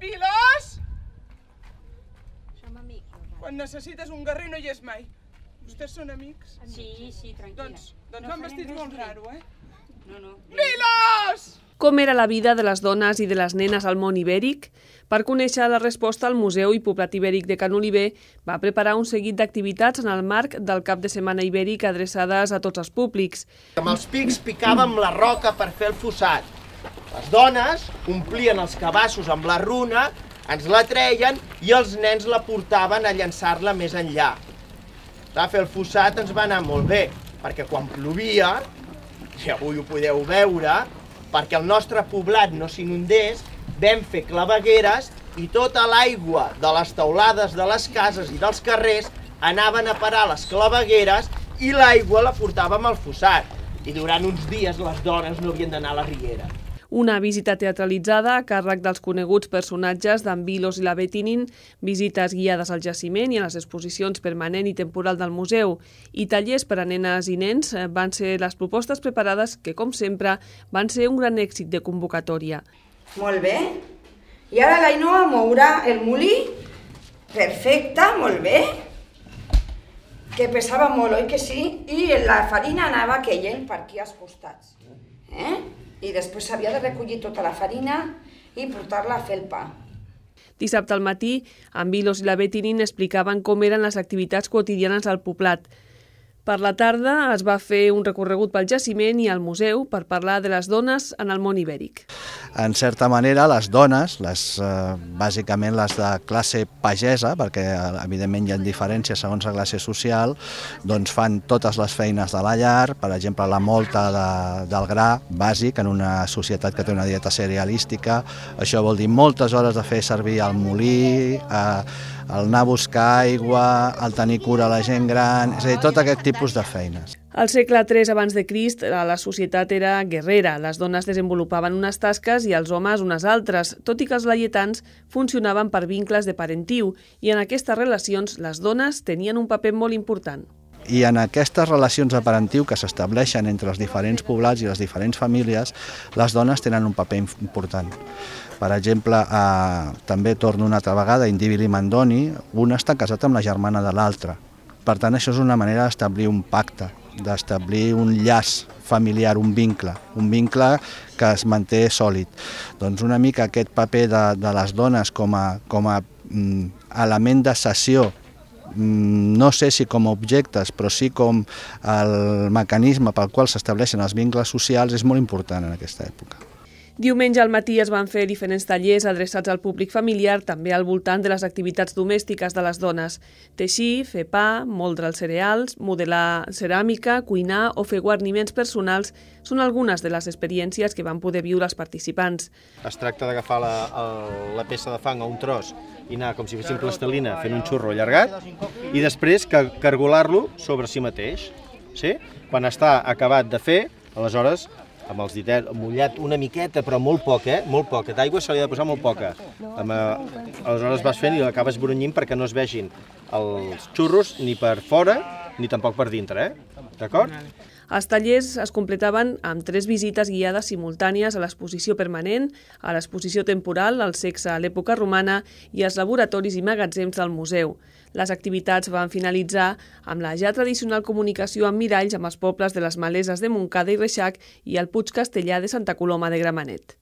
Pilos! Som amics. Quan necessites un guerrer no hi és mai. Vostès són amics? Sí, sí, tranquil·la. Doncs, doncs no van vestits molt raro, eh? No, no. Viles! Com era la vida de les dones i de les nenes al món ibèric? Per conèixer la resposta, el Museu i Poblat Ibèric de Can Oliver va preparar un seguit d'activitats en el marc del cap de setmana ibèric adreçades a tots els públics. Amb els pics picàvem la roca per fer el fossat, les dones omplien els cabassos amb la runa, ens la treien i els nens la portaven a llançar-la més enllà. Va fer el fossat ens va anar molt bé, perquè quan plovia, i avui ho podeu veure, perquè el nostre poblat no s'inundés, vam fer clavegueres i tota l'aigua de les taulades de les cases i dels carrers anaven a parar les clavegueres i l'aigua la portàvem al fossat. I durant uns dies les dones no havien d'anar a la riera. Una visita teatralitzada a càrrec dels coneguts personatges d'en Vilos i la Betinin, visites guiades al jaciment i a les exposicions permanent i temporal del museu i tallers per a nenes i nens eh, van ser les propostes preparades que, com sempre, van ser un gran èxit de convocatòria. Molt bé. I ara l'Ainoa mourà el molí Perfecte, molt bé. Que pesava molt, oi que sí? I la farina anava caient per aquí als costats. Eh? i després s'havia de recollir tota la farina i portar-la a fer el pa. Dissabte al matí, en Vilos i la Betinin explicaven com eren les activitats quotidianes al poblat. Per la tarda es va fer un recorregut pel jaciment i al museu per parlar de les dones en el món ibèric. En certa manera, les dones, les, eh, bàsicament les de classe pagesa, perquè eh, evidentment hi ha diferències segons la classe social, doncs fan totes les feines de la llar, per exemple, la molta de, del gra bàsic en una societat que té una dieta cerealística. Això vol dir moltes hores de fer servir el molí, eh, el anar a buscar aigua, el tenir cura a la gent gran, és a dir, tot aquest tipus de feines. Al segle III abans de Crist, eh, la societat era guerrera. Les dones desenvolupaven unes tasques i els homes unes altres, tot i que els laietans funcionaven per vincles de parentiu i en aquestes relacions les dones tenien un paper molt important. I en aquestes relacions de parentiu que s'estableixen entre els diferents poblats i les diferents famílies, les dones tenen un paper important. Per exemple, eh, també torno una altra vegada, Indibili Mandoni, un està casat amb la germana de l'altre. Per tant, això és una manera d'establir un pacte, d'establir un llaç familiar, un vincle, un vincle que es manté sòlid. Doncs una mica aquest paper de, de les dones com a, com a mm, element de cessió Mm, no sé si com a objectes, però sí com el mecanisme pel qual s'estableixen els vincles socials és molt important en aquesta època. Diumenge al matí es van fer diferents tallers adreçats al públic familiar, també al voltant de les activitats domèstiques de les dones. Teixir, fer pa, moldre els cereals, modelar ceràmica, cuinar o fer guarniments personals són algunes de les experiències que van poder viure els participants. Es tracta d'agafar la, la peça de fang a un tros i anar com si fessin plastelina fent un xurro allargat i després cargolar-lo sobre si mateix. Sí? Quan està acabat de fer, aleshores amb els ditets, eh, mullat una miqueta, però molt poc, eh? molt poca. D'aigua se li ha de posar molt poca. Amb, eh, aleshores vas fent i l'acabes brunyint perquè no es vegin els xurros ni per fora ni tampoc per dintre. Eh? D'acord? Els tallers es completaven amb tres visites guiades simultànies a l'exposició permanent, a l'exposició temporal, al sexe a l'època romana i als laboratoris i magatzems del museu. Les activitats van finalitzar amb la ja tradicional comunicació amb miralls amb els pobles de les Maleses de Montcada i Reixac i el Puig Castellà de Santa Coloma de Gramenet.